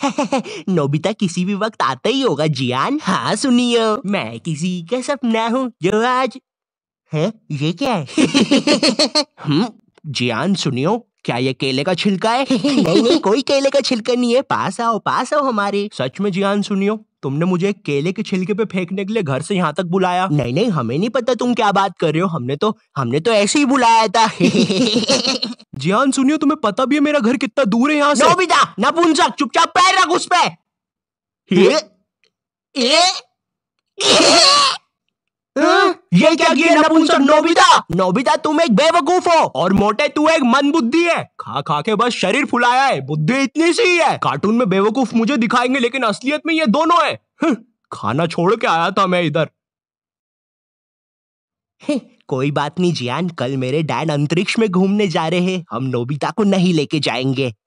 Nobita किसी भी वक्त आता ही होगा जियान हाँ सुनियो मैं किसी का सपना हूँ जो आज है ये क्या है हम हम्म, जियान सुनियो क्या ये केले का छिलका है नहीं नहीं कोई केले का छिलका नहीं है पास आओ पास आओ हमारे सच में जियान सुनियो तुमने मुझे केले के छिलके पे फेंकने के लिए घर से यहाँ तक बुलाया नहीं नहीं हमें नहीं पता तुम क्या बात कर रहे हो हमने तो हमने तो ऐसे ही बुलाया था जियान सुनियो तुम्हें पता भी है मेरा घर कितना दूर है यहाँ से ना चुपचाप पैर रख उस पे ए, ए? ये क्या किया नपुंसक नोबिता नोबिता तुम एक बेवकूफ हो और मोटे तू एक मन बुद्धि है खा खा के बस शरीर फुलाया है बुद्धि इतनी सी ही है कार्टून में बेवकूफ मुझे दिखाएंगे लेकिन असलियत में ये दोनों है हम्म, खाना छोड़ के आया था मैं इधर हम्म, कोई बात नहीं जियान कल मेरे डैड अंतरिक्ष में घूमने जा रहे हैं हम नोबिता को नहीं लेके जाएंगे